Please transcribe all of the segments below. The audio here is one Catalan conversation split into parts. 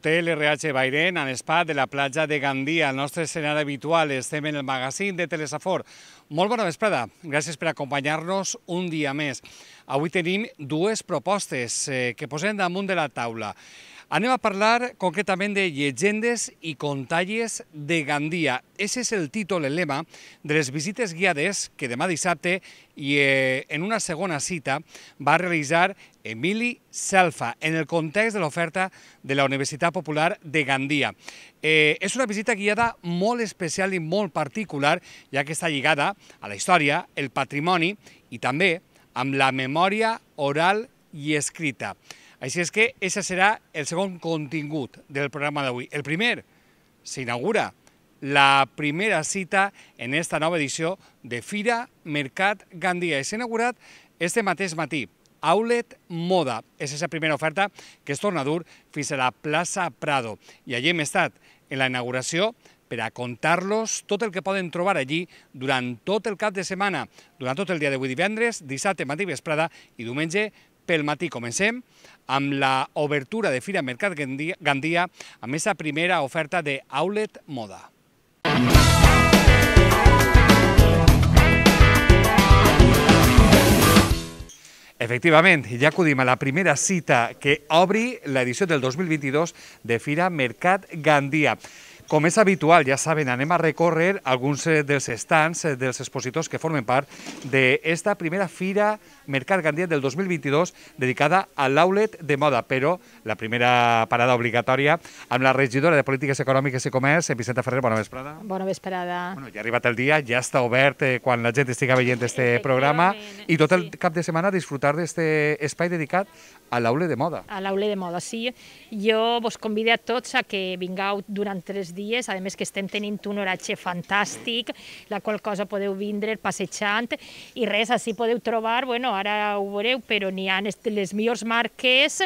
l'hotel RH Bairén, en l'espa de la platja de Gandia. El nostre escenari habitual, estem en el magazín de Telesafor. Molt bona vesprada, gràcies per acompanyar-nos un dia més. Avui tenim dues propostes eh, que posem damunt de la taula. Anem a parlar concretament de llegendes i contalles de Gandia. Ese és el títol, el lema, de les visites guiades que demà dissabte i eh, en una segona cita va realitzar Emili Salfa en el context de l'oferta de la Universitat Popular de Gandia. Eh, és una visita guiada molt especial i molt particular, ja que està lligada a la història, el patrimoni i també amb la memòria oral i escrita. Així és que aquest serà el segon contingut del programa d'avui. El primer s'inaugura la primera cita en esta nova edició de Fira Mercat Gandia. S'ha inaugurat este mateix matí. Aulet Moda és aquesta primera oferta que es torna dur fins a la plaça Prado. I allí hem estat en la inauguració per a contar-los tot el que poden trobar allí durant tot el cap de setmana, durant tot el dia d'avui divendres, dissabte, matí vesprada i diumenge pel matí. Comencem amb la obertura de Fira Mercat Gandia amb aquesta primera oferta de Outlet Moda. Efectivament, ja acudim a la primera cita que obri l'edició del 2022 de Fira Mercat Gandia. Com és habitual, ja saben, anem a recórrer alguns eh, dels estants eh, dels expositors que formen part d'esta primera Fira Mercat Mercat Gandia del 2022 dedicada a l'outlet de moda, però la primera parada obligatòria amb la regidora de Polítiques Econòmiques i Comerç, Vicenta Ferrer, bona vesprada. Bona vesprada. Bueno, ja ha arribat el dia, ja està obert eh, quan la gent estiga veient este programa i tot el sí. cap de setmana disfrutar d'este espai dedicat a l'aule de moda. A l'aule de moda, sí. Jo vos convide a tots a que vingueu durant tres dies, a més que estem tenint un horatge fantàstic, la qual cosa podeu vindre passejant i res, així podeu trobar bueno, ara ho veureu, però n'hi ha les millors marques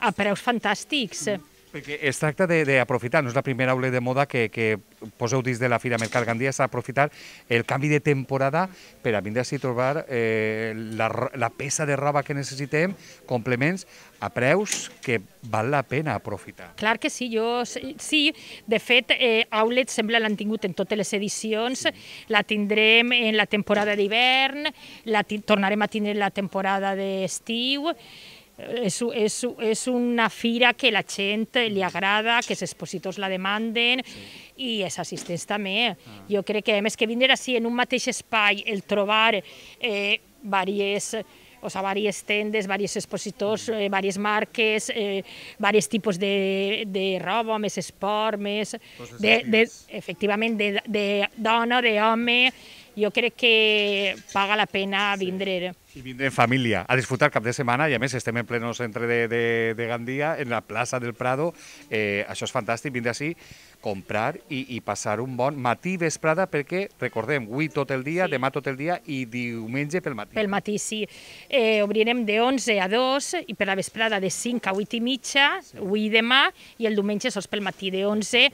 a preus fantàstics. Mm. Perquè es tracta d'aprofitar, no és la primera aula de moda que, que poseu dins de la Fira Mercat Gandia, és aprofitar el canvi de temporada per a vindre a trobar eh, la, la peça de roba que necessitem, complements, a preus que val la pena aprofitar. Clar que sí, jo sí. De fet, eh, Outlet sembla l'han tingut en totes les edicions, sí. la tindrem en la temporada d'hivern, la tornarem a tindre en la temporada d'estiu, és, és, és una fira que la gent li mm. agrada, que els expositors la demanden sí. i els assistents també. Ah. Jo crec que, a més, que vindre així en un mateix espai, el trobar eh, diverses o sigui, diverses tendes, varios expositors, mm. eh, diverses marques, eh, diversos tipus de, de roba, més esport, més... De, de, efectivament, de, de dona, d'home, de jo crec que paga la pena vindre. Sí. I vindre en família, a disfrutar cap de setmana, i a més estem en pleno centre de, de, de Gandia, en la plaça del Prado, eh, això és fantàstic, vindre així, comprar i, i passar un bon matí vesprada, perquè, recordem, avui tot el dia, sí. demà tot el dia i diumenge pel matí. Pel matí, sí. Eh, obrirem de 11 a 2 i per la vesprada de 5 a 8 i mitja, sí. avui i demà, i el diumenge sols pel matí de 11 sí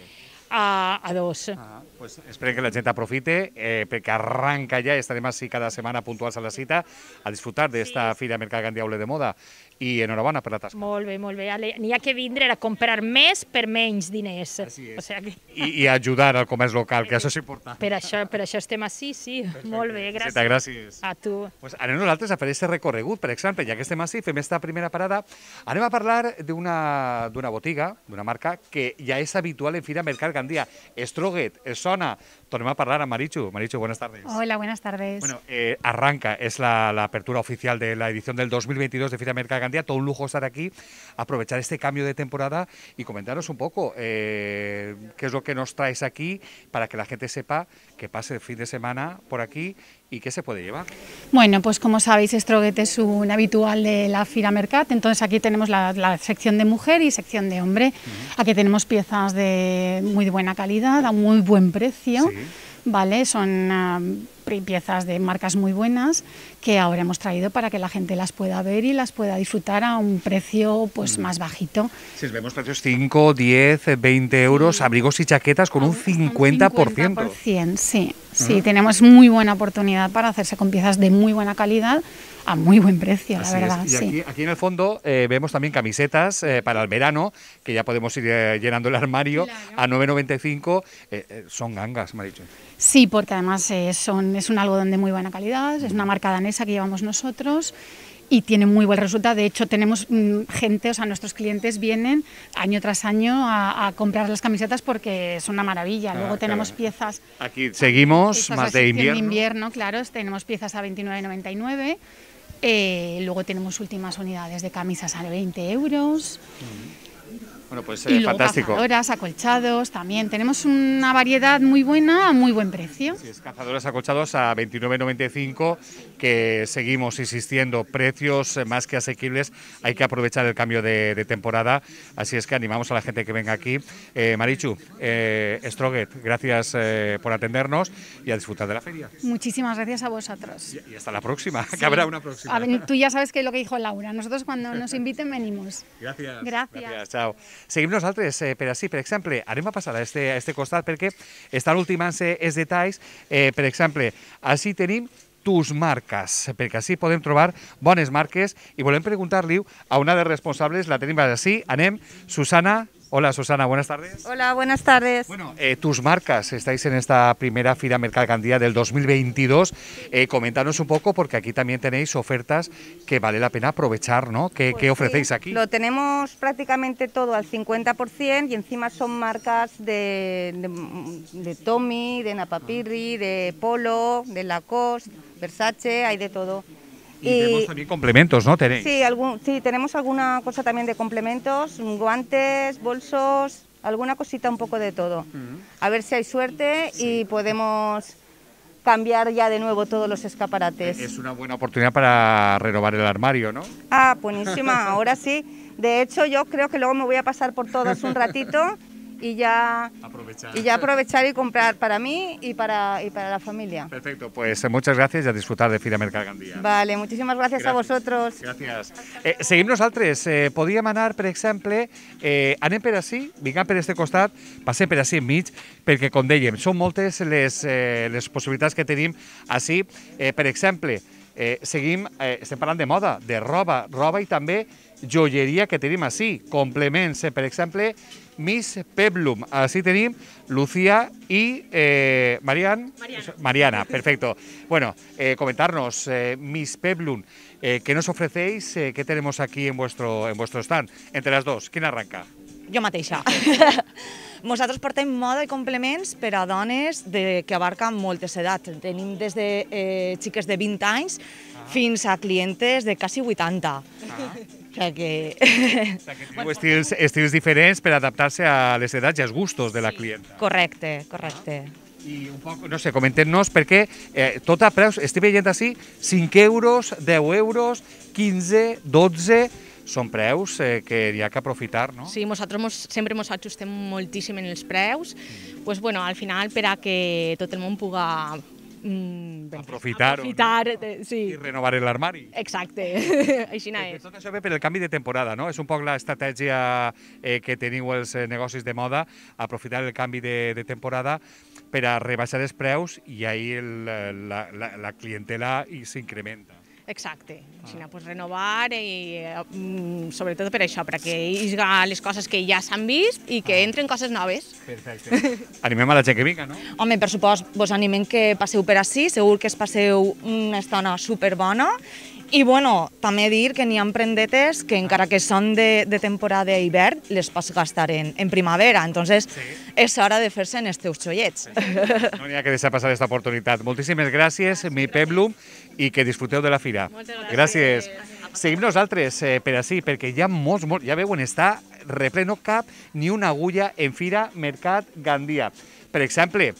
a, a dos. Ah, pues esperen que la gente aprofite, eh, porque arranca ya, estaremos así cada semana puntuales a la cita, a disfrutar de esta sí. Fira Mercado Gandiaule de Moda i enhorabona per la tasca. Molt bé, molt bé. N'hi ha que vindre a comprar més per menys diners. Així és. O sigui que... I, I ajudar al comerç local, que això és important. Per això, per això estem així, sí. Perfecte. Molt bé, gràcies. Zeta, gràcies. A tu. Pues anem nosaltres a fer aquest recorregut, per exemple, ja que estem així, fem aquesta primera parada, anem a parlar d'una botiga, d'una marca, que ja és habitual en Fira Mercat Gandia. Estroguet, es sona, Tornemos a hablar, a Marichu. Marichu, buenas tardes. Hola, buenas tardes. Bueno, eh, arranca, es la, apertura oficial de la edición del 2022 de de Gandía, Todo un lujo estar aquí, aprovechar este cambio de temporada y comentaros un poco eh, qué es lo que nos traes aquí para que la gente sepa que pase el fin de semana por aquí y qué se puede llevar. Bueno, pues como sabéis, Estroguete es un habitual de la Fira Mercat, entonces aquí tenemos la, sección de mujer y sección de hombre. Aquí tenemos piezas de muy buena calidad, a muy buen precio. Vale, son ah, piezas de marcas muy buenas que ahora hemos traído para que la gente las pueda ver y las pueda disfrutar a un precio pues mm. más bajito. Sí, vemos precios 5, 10, 20 euros, abrigos y chaquetas con un 50%. 50% sí, sí, tenemos muy buena oportunidad para hacerse con piezas de muy buena calidad a muy buen precio, la verdad. Y sí. aquí, en el fondo eh, vemos también camisetas eh, para el verano, que ya podemos ir eh, llenando el armario a 9,95. son gangas, me ha dicho. Sí, porque además son, es un algodón de muy buena calidad, es una marca danesa que llevamos nosotros y tiene muy buen resultado. De hecho, tenemos mm, gente, o sea, nuestros clientes vienen año tras año a, comprar las camisetas porque es una maravilla. Ah, Luego tenemos piezas. Aquí seguimos, más de invierno. De invierno, claro, tenemos piezas a 29,99 eh, luego tenemos últimas unidades de camisas a 20 euros. Mm. Bueno, pues y eh, fantástico. cazadoras, acolchados también. Tenemos una variedad muy buena a muy buen precio. Sí, es cazadoras, acolchados a 29,95 que seguimos insistiendo, precios eh, más que asequibles, hay que aprovechar el cambio de, temporada, así es que animamos a la gente que venga aquí. Eh, Marichu, eh, Stroget, gracias eh, por atendernos y a disfrutar de la feria. Muchísimas gracias a vosotros. Y, hasta la próxima, que habrá una próxima. tú ya sabes que es lo que dijo Laura, nosotros cuando nos inviten venimos. Gracias. Gracias. chao. seguimos otros pero así por ejemplo haremos pasar a a este, a este esta porque esta última se es ejemplo, Eh, por ejemplo, tus marques, perquè així podem trobar bones marques i volem preguntar-li a una de les responsables, la tenim així, anem, Susana Hola Susana, buenas tardes. Hola, buenas tardes. Bueno, eh, tus marcas, estáis en esta primera Fira Mercalcandía del 2022. Eh, un poco, porque aquí también tenéis ofertas que vale la pena aprovechar, ¿no? ¿Qué, pues ofrecéis aquí? Lo tenemos prácticamente todo al 50% y encima son marcas de, de Tommy, de Napapirri, de Polo, de Lacoste, Versace, hay de todo. Y, tenemos también complementos, ¿no? Sí, algún, tenemos alguna cosa también de complementos, guantes, bolsos, alguna cosita un poco de todo. A ver si hay suerte y podemos cambiar ya de nuevo todos los escaparates. Es una buena oportunidad para renovar el armario, ¿no? Ah, buenísima, ahora sí. De hecho, yo creo que luego me voy a pasar por todos un ratito y ya aprovechar. y ya aprovechar y comprar para mí y para y para la familia. Perfecto, pues eh, muchas gracias y a disfrutar de Fira Mercat Gandía. Vale, muchísimas gracias, gracias. a vosotros. Gracias. Eh, seguim nosaltres. Eh, podíem anar, per exemple, eh, anem per así, vinguem per este costat, passem per en enmig, perquè, com dèiem, són moltes les, eh, les possibilitats que tenim así. Eh, per exemple, eh, seguim, eh, estem parlant de moda, de roba, roba i també joieria que tenim així, complements, per exemple, Miss Peblum. Així tenim Lucía i eh, Marian, Mariana. Mariana, perfecto. Bueno, eh, comentarnos, eh, Miss eh, ¿qué nos ofrecéis? Eh, ¿Qué tenemos aquí en vuestro, en vuestro stand? Entre las dos, ¿quién arranca? Jo mateixa. Nosaltres portem moda i complements per a dones de, que abarquen moltes edats. Tenim des de eh, xiques de 20 anys ah. fins a clientes de quasi 80. Ah sea que... O sea que bueno, estils, estils diferents per adaptar-se a les edats i als gustos de la sí, clienta. Correcte, correcte. Ah. I un poc, no sé, comentem-nos perquè eh, tot a preus, estic veient així, 5 euros, 10 euros, 15, 12, són preus eh, que hi ha que aprofitar, no? Sí, nosaltres mos, sempre ens ajustem moltíssim en els preus, mm. pues, bueno, al final per a que tot el món puga Mm, bé, aprofitar, aprofitar no? de, sí. i renovar l'armari. Exacte, així és. Eh, Tot això ve per el canvi de temporada, no? És un poc l'estratègia eh, que teniu els eh, negocis de moda, aprofitar el canvi de, de temporada per a rebaixar els preus i ahir el, la, la, la clientela s'incrementa. Exacte, ah. sinó pues, renovar i mm, sobretot per això, perquè isga les coses que ja s'han vist i que ah. entren coses noves. Perfecte. Animem a la gent que vinga, no? Home, per supost, vos animem que passeu per ací, segur que es passeu una estona superbona i bueno, també dir que n'hi ha prendetes que encara que són de, de temporada hivern, les pots gastar en, en primavera, entonces sí. és hora de fer-se en els teus xollets. Sí. No n'hi ha que deixar passar aquesta oportunitat. Moltíssimes gràcies, mi Peblo, i que disfruteu de la fira. Moltes gràcies. gràcies. Seguim nosaltres eh, per així, perquè hi ha molts, molts, ja veuen, està repleno cap ni una agulla en fira Mercat Gandia. Per exemple,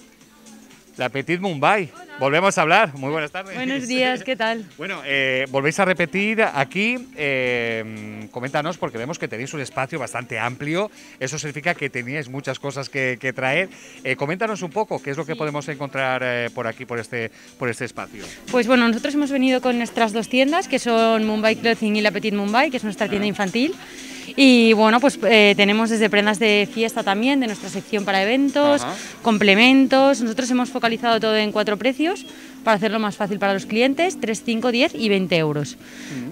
La Petit Mumbai. Volvemos a hablar. Muy buenas tardes. Buenos días, ¿qué tal? Bueno, eh, volvéis a repetir aquí. Eh, coméntanos, porque vemos que tenéis un espacio bastante amplio. Eso significa que teníais muchas cosas que, traer. Eh, coméntanos un poco qué es lo que podemos encontrar por aquí, por este, por este espacio. Pues bueno, nosotros hemos venido con nuestras dos tiendas, que son Mumbai Clothing y La Petit Mumbai, que es nuestra tienda ah. infantil. Y bueno, pues eh, tenemos desde prendas de fiesta también, de nuestra sección para eventos, complementos. Nosotros hemos focalizado todo en cuatro precios para hacerlo más fácil para los clientes, 3, 5, 10 y 20 euros.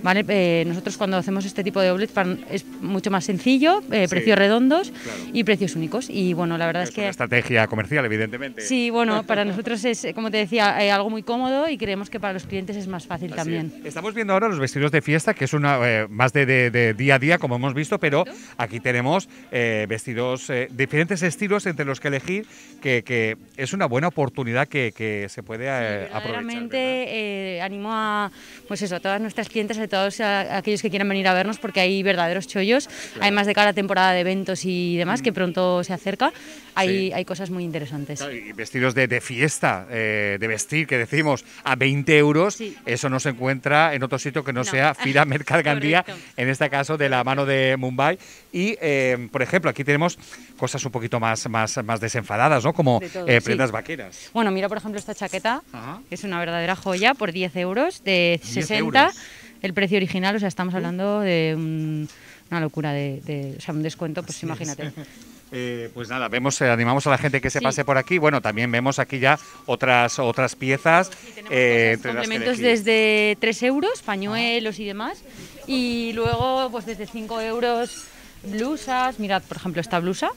¿Vale? Eh, nosotros cuando hacemos este tipo de outlet es mucho más sencillo, eh, precios redondos y precios únicos. Y bueno, la verdad es, que... estrategia comercial, evidentemente. Sí, bueno, para nosotros es, como te decía, eh, algo muy cómodo y creemos que para los clientes es más fácil también. Estamos viendo ahora los vestidos de fiesta, que es una más de, día a día, como hemos visto, pero aquí tenemos vestidos, diferentes estilos entre los que elegir, que, es una buena oportunidad que, se puede sí, Realmente eh, animo a, pues eso, todas nuestras clientes, a todos aquellos que quieran venir a vernos, porque hay verdaderos chollos, además de cada temporada de eventos y demás, que mm. pronto se acerca, hay, hay cosas muy interesantes. y vestidos de, fiesta, eh, de vestir, que decimos, a 20 euros, eso no se encuentra en otro sitio que no, sea Fira Mercad Gandía, en este caso de la mano de Mumbai. Y, eh, por ejemplo, aquí tenemos cosas un poquito más, más, desenfadadas, ¿no? Como eh, prendas vaqueras. Bueno, mira por ejemplo esta chaqueta, que es una verdadera joya, por 10 euros, de 60, el precio original, o sea, estamos uh. hablando de una locura, de, o sea, un descuento, pues imagínate. Eh, pues nada, vemos, eh, animamos a la gente que se pase por aquí. Bueno, también vemos aquí ya otras otras piezas. Sí, complementos desde 3 euros, pañuelos ah. y demás. Y luego, pues desde 5 euros, blusas. Mirad, por ejemplo, esta blusa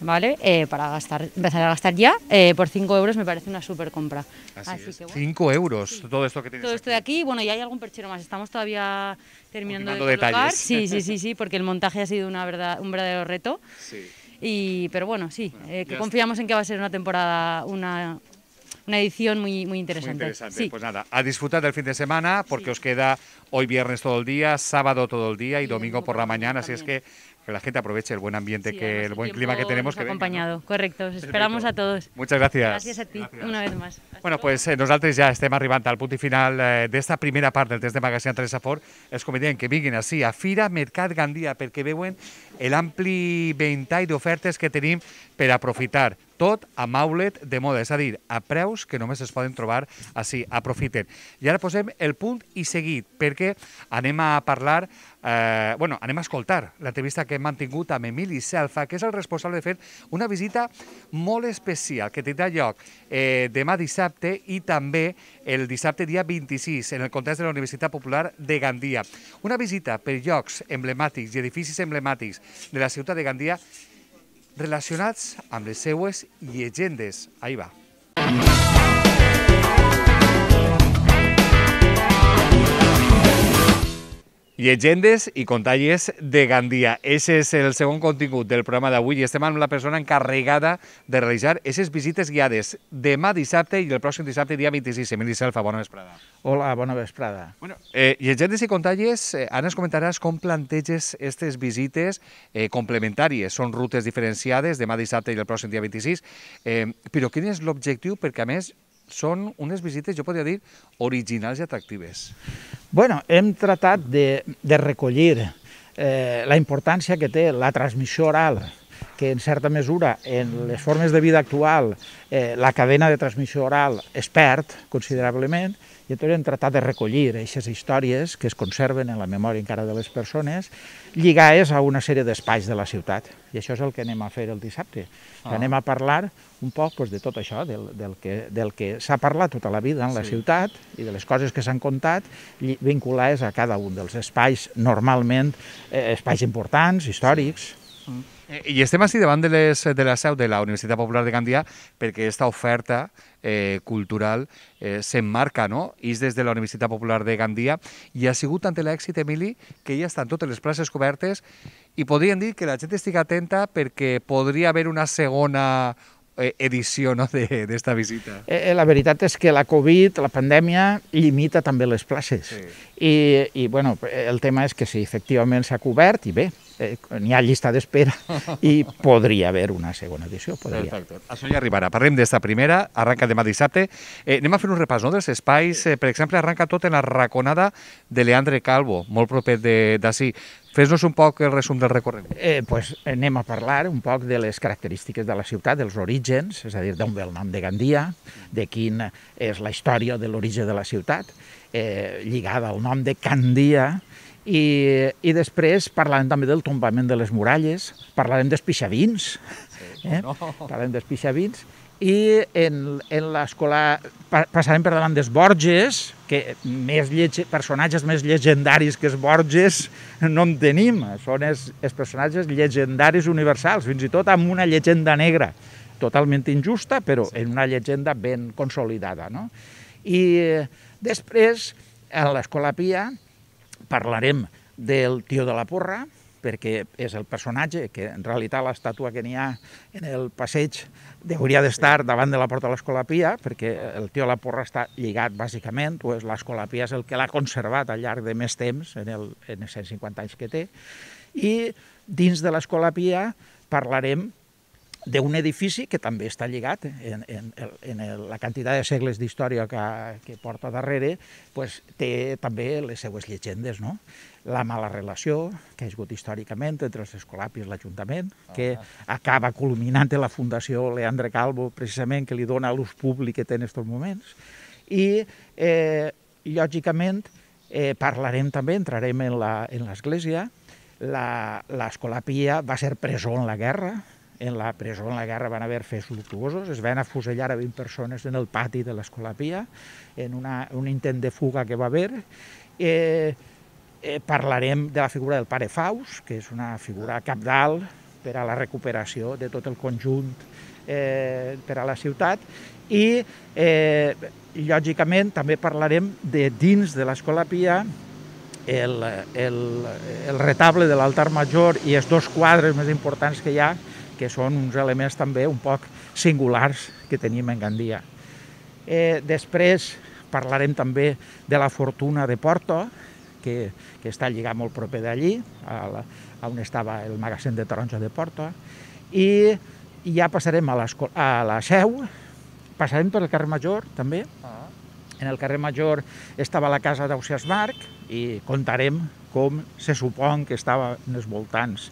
¿Vale? Eh, para gastar, empezar a gastar ya, eh, por 5 euros me parece una super compra. Así, 5 euros, todo esto que tienes. Todo esto de aquí, bueno, y hay algún perchero más. Estamos todavía terminando de colocar. Sí, sí, sí, sí, porque el montaje ha sido una verdad, un verdadero reto. Y, pero bueno, sí, eh, que confiamos en que va a ser una temporada, una, una edición muy, muy interesante. Sí. Pues nada, a disfrutar del fin de semana porque os queda hoy viernes todo el día, sábado todo el día y, domingo, domingo por la mañana. Así es que que la gente aproveche el buen ambiente, sí, que el buen clima que tenemos. Que acompañado, venga, ¿no? correcto. Os esperamos Perfecto. a todos. Muchas gracias. Gracias a ti, gracias. una vez más. Hasta bueno, pues eh, nosaltres ja estem arribant al punt final eh, d'esta primera part del test de Magazine Teresa Ford. Es como convidem que vinguen así a Fira Mercat Gandia perquè veuen el ampli ventall d'ofertes que tenim per aprofitar tot a maulet de moda, és a dir, a preus que només es poden trobar així, aprofiten. I ara posem el punt i seguit, perquè anem a parlar Eh, bueno, anem a escoltar l'entrevista que hem mantingut amb Emili Selfa, que és el responsable de fer una visita molt especial que tindrà lloc eh, demà dissabte i també el dissabte dia 26 en el context de la Universitat Popular de Gandia. Una visita per llocs emblemàtics i edificis emblemàtics de la ciutat de Gandia relacionats amb les seues llegendes. Ahí va. Música Llegendes i contalles de Gandia. Ese és el segon contingut del programa d'avui i estem amb la persona encarregada de realitzar aquestes visites guiades demà dissabte i el pròxim dissabte, dia 26. Emili Selfa, bona vesprada. Hola, bona vesprada. Bueno, eh, Llegendes i contalles, eh, ara ens comentaràs com planteges aquestes visites eh, complementàries. Són rutes diferenciades demà dissabte i el pròxim dia 26, eh, però quin és l'objectiu? Perquè, a més, són unes visites, jo podria dir, originals i atractives. Bueno, hem tratat de, de recollir eh, la importància que té la transmissió oral que en certa mesura en les formes de vida actual eh, la cadena de transmissió oral es perd considerablement i llavors hem tratat de recollir aquestes històries que es conserven en la memòria encara de les persones lligades a una sèrie d'espais de la ciutat. I això és el que anem a fer el dissabte. Ah. Anem a parlar un poc doncs, de tot això, del, del que, del que s'ha parlat tota la vida en la sí. ciutat i de les coses que s'han contat, vinculades a cada un dels espais, normalment eh, espais importants, històrics. Mm. Eh, I estem així davant de, les, de la seu de la Universitat Popular de Gandia perquè aquesta oferta eh, cultural eh, s'emmarca, no? És des de la Universitat Popular de Gandia i ha sigut tant l'èxit, Emili, que ja estan totes les places cobertes i podríem dir que la gent estigui atenta perquè podria haver una segona Eh, edició no, d'esta de, visita. Eh, eh, la veritat és que la Covid, la pandèmia, limita també les places. Sí. I, I, bueno, el tema és que sí, efectivament s'ha cobert i bé, eh, n'hi ha llista d'espera i podria haver una segona edició. Podria. Perfecte. Això ja arribarà. Parlem d'esta primera, arranca demà dissabte. Eh, anem a fer un repàs no, dels espais. Eh, per exemple, arranca tot en la raconada de Leandre Calvo, molt proper d'ací. Fes-nos un poc el resum del recorregut. Eh, pues anem a parlar un poc de les característiques de la ciutat, dels orígens, és a dir, d'on ve el nom de Gandia, de quin és la història de l'origen de la ciutat, eh, lligada al nom de Candia, i, i després parlarem també del tombament de les muralles, parlarem dels pixavins, eh? no. parlarem dels pixavins, i en, en l'escola passarem per davant dels Borges, que més personatges més llegendaris que els Borges no en tenim, són els, els personatges llegendaris universals, fins i tot amb una llegenda negra, totalment injusta, però sí. en una llegenda ben consolidada. No? I eh, després, a l'escola Pia, Parlarem del tio de la porra, perquè és el personatge, que en realitat l'estàtua que n'hi ha en el passeig hauria d'estar davant de la porta de l'Escola Pia, perquè el tio la porra està lligat bàsicament, doncs Pia és el que l'ha conservat al llarg de més temps, en, el, en els 150 anys que té, i dins de l'Escola Pia parlarem d'un edifici que també està lligat en, en, en la quantitat de segles d'història que, que porta darrere, pues, té també les seues llegendes, no? la mala relació que ha hagut històricament entre els escolapis i l'Ajuntament, que ah. acaba culminant en la Fundació Leandre Calvo, precisament, que li dona l'ús públic que té en aquests moments. I, eh, lògicament, eh, parlarem també, entrarem en l'església, l'escolapia va ser presó en la guerra, en la presó, en la guerra, van haver fets luctuosos, es van afusellar a 20 persones en el pati de l'Escolapia, en una, un intent de fuga que va haver. Eh, eh, parlarem de la figura del pare Faust, que és una figura capdalt per a la recuperació de tot el conjunt eh, per a la ciutat, i eh, lògicament també parlarem de dins de l'Escola Pia el, el, el retable de l'altar major i els dos quadres més importants que hi ha, que són uns elements també un poc singulars que tenim en Gandia. Eh, després parlarem també de la fortuna de Porto, que, que està lligat molt proper d'allí, on estava el magasin de taronja de Porto, i, i ja passarem a, a la seu, passarem per el carrer Major, també. Ah. En el carrer Major estava la casa d'Ausias Marc i contarem com se supon que estava en els voltants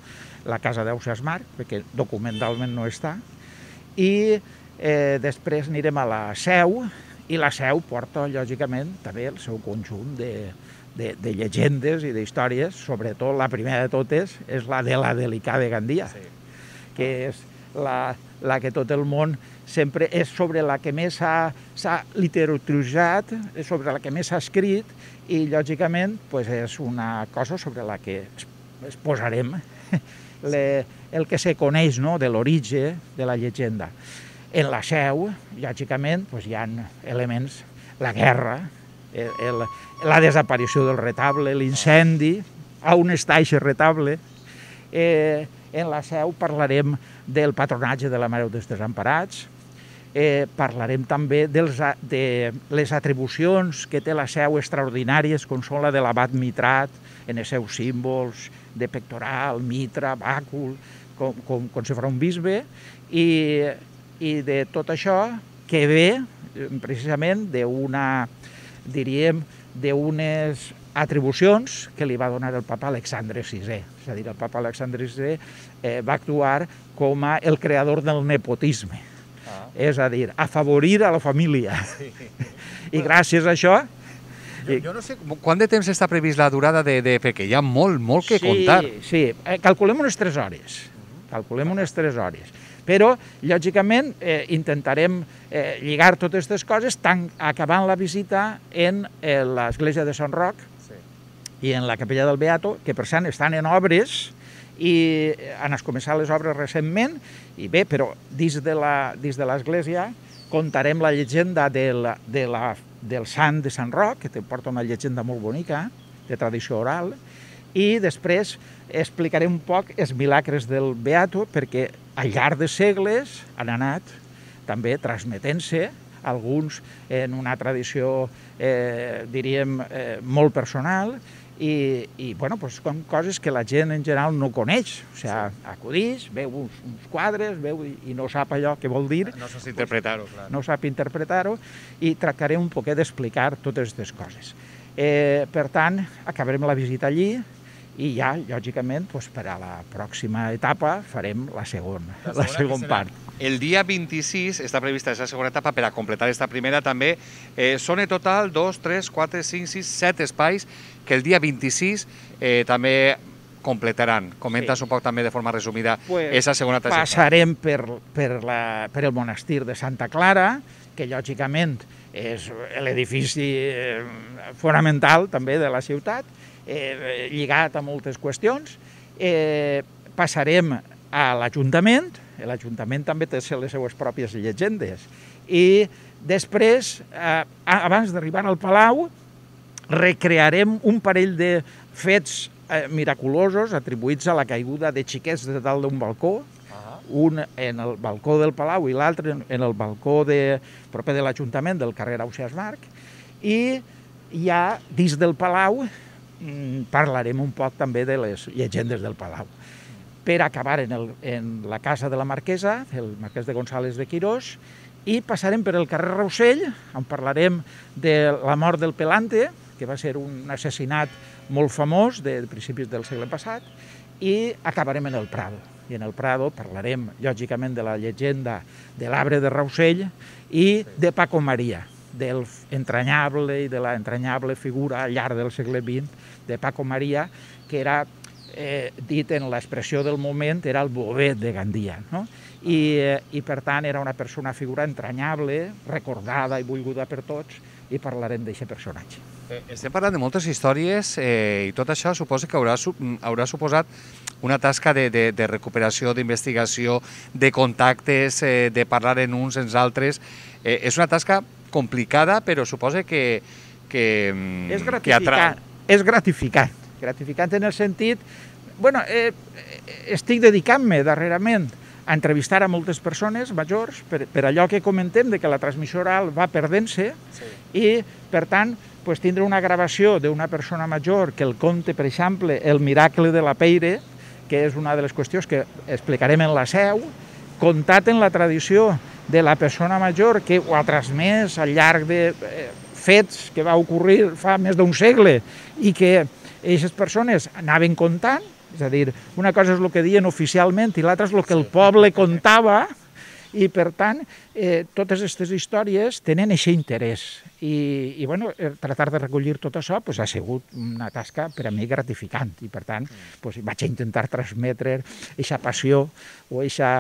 la casa d'Ausias Marc, perquè documentalment no està, i eh, després anirem a la seu, i la seu porta, lògicament, també el seu conjunt de, de, de llegendes i d'històries, sobretot la primera de totes és la de la Delicada de Gandia, sí. que és la, la que tot el món sempre és sobre la que més s'ha literaturitzat, és sobre la que més s'ha escrit i, lògicament, pues, és una cosa sobre la que es, es posarem Le, el que se coneix no, de l'origen de la llegenda. En la seu, lògicament, pues, hi ha elements, la guerra, el, el, la desaparició del retable, l'incendi, a on està aquest retable, eh, en la seu parlarem del patronatge de la Mare dels Desemparats, eh, parlarem també dels, de les atribucions que té la seu extraordinàries, com són la de l'abat mitrat, en els seus símbols de pectoral, mitra, bàcul, com, com, com si fos un bisbe, i, i de tot això que ve eh, precisament d'una, diríem, d'unes atribucions que li va donar el papa Alexandre VI. És a dir, el papa Alexandre VI eh, va actuar com a el creador del nepotisme. Ah. És a dir, afavorir a la família. Sí. I gràcies a això... Jo, jo no sé quant de temps està previst la durada de, de perquè hi ha molt, molt que sí, contar. Sí, sí. Eh, calculem unes 3 hores. Calculem unes 3 hores però lògicament eh, intentarem eh, lligar totes aquestes coses tan acabant la visita en eh, l'església de Sant Roc, i en la capella del Beato, que per cert estan en obres i han començat les obres recentment i bé, però dins de l'església contarem la llegenda de la, de la, del sant de Sant Roc, que te porta una llegenda molt bonica, de tradició oral, i després explicaré un poc els milagres del Beato, perquè al llarg de segles han anat també transmetent-se alguns en una tradició, eh, diríem, eh, molt personal, i, i bueno, pues, com coses que la gent en general no coneix. O sigui, acudís, veu uns, uns quadres veu, i, i no sap allò que vol dir. No saps interpretar-ho, clar. No sap interpretar-ho i tractaré un poquet d'explicar totes aquestes coses. Eh, per tant, acabarem la visita allí i ja, lògicament, doncs, per a la pròxima etapa farem la segona, la segona, la segona part. Serà el dia 26 està prevista la segona etapa per a completar aquesta primera també. Eh, són en total 2, 3, 4, 5, 6, 7 espais que el dia 26 eh, també completaran. Comenta's sí. un poc també de forma resumida pues, esa segona etapa. Passarem per, per, la, per el monestir de Santa Clara, que lògicament és l'edifici eh, fonamental també de la ciutat, eh, lligat a moltes qüestions. Eh, passarem a l'Ajuntament, L'Ajuntament també té les seues pròpies llegendes. I després, eh, abans d'arribar al Palau, recrearem un parell de fets eh, miraculosos atribuïts a la caiguda de xiquets de dalt d'un balcó, un en el balcó del Palau i l'altre en el balcó de, proper de l'Ajuntament del carrer Ausias Marc i ja dins del Palau mm, parlarem un poc també de les llegendes del Palau per acabar en, el, en la casa de la marquesa, el marquès de González de Quirós, i passarem per el carrer Rossell, on parlarem de la mort del Pelante, que va ser un assassinat molt famós de principis del segle passat, i acabarem en el Prado. I en el Prado parlarem, lògicament, de la llegenda de l'arbre de Rausell i de Paco Maria, del entranyable i de la entranyable figura al llarg del segle XX de Paco Maria, que era eh, dit en l'expressió del moment, era el bovet de Gandia. No? I, eh, I, per tant, era una persona, figura entranyable, recordada i volguda per tots, i parlarem d'aquest personatge. Eh, estem parlant de moltes històries eh, i tot això suposa que haurà, mm, haurà suposat una tasca de, de, de recuperació, d'investigació, de contactes, eh, de parlar en uns, en altres. Eh, és una tasca complicada, però suposa que... que mm, és gratificant. Que atra... és gratificant Gratificant en el sentit... bueno, eh, eh, estic dedicant-me darrerament a entrevistar a moltes persones majors per, per allò que comentem de que la transmissió oral va perdent-se sí. i, per tant, pues, tindre una gravació d'una persona major que el conte, per exemple, El miracle de la Peire, que és una de les qüestions que explicarem en la seu, contat en la tradició de la persona major que ho ha transmès al llarg de eh, fets que va ocorrir fa més d'un segle i que Eixes persones anaven contant, és a dir, una cosa és el que diuen oficialment i l'altra és el que el poble contava, i per tant, eh, totes aquestes històries tenen aquest interès. I, i bueno, eh, tratar de recollir tot això pues, ha sigut una tasca per a mi gratificant i per tant mm. pues, vaig intentar transmetre aquesta passió o aquesta,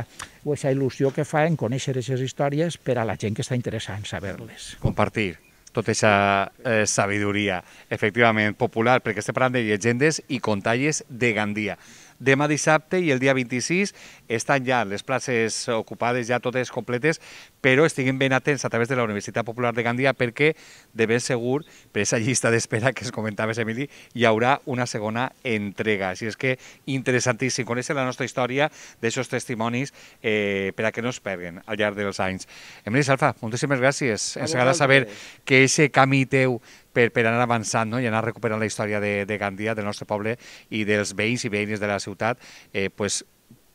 o aquesta il·lusió que fa en conèixer aquestes històries per a la gent que està interessant saber-les. Compartir tota aquesta eh, sabidoria, efectivament, popular, perquè estem parlant de llegendes i contalles de Gandia demà dissabte i el dia 26 estan ja les places ocupades, ja totes completes, però estiguin ben atents a través de la Universitat Popular de Gandia perquè de ben segur per aquesta llista d'espera que es comentava, Emili, hi haurà una segona entrega. Així és que interessantíssim conèixer la nostra història d'aquests testimonis eh, per a que no es perguen al llarg dels anys. Emili Salfa, moltíssimes gràcies. Ens agrada saber que aquest camí teu per, per anar avançant no? i anar recuperant la història de, de Gandia, del nostre poble i dels veïns i veïnes de la ciutat, eh, pues,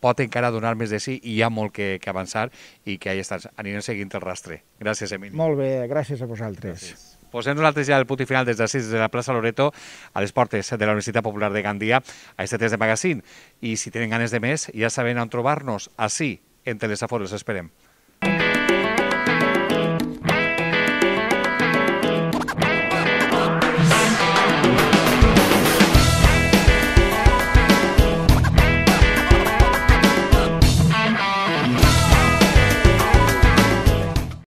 pot encara donar més de sí i hi ha molt que, que avançar i que ahí estàs. Anirem seguint el rastre. Gràcies, Emili. Molt bé, gràcies a vosaltres. Gràcies. Posem nosaltres ja el punt i final des de 6 de la plaça Loreto a les portes de la Universitat Popular de Gandia a este test de magazín. I si tenen ganes de més, ja saben on trobar-nos, així, entre les afores. Esperem.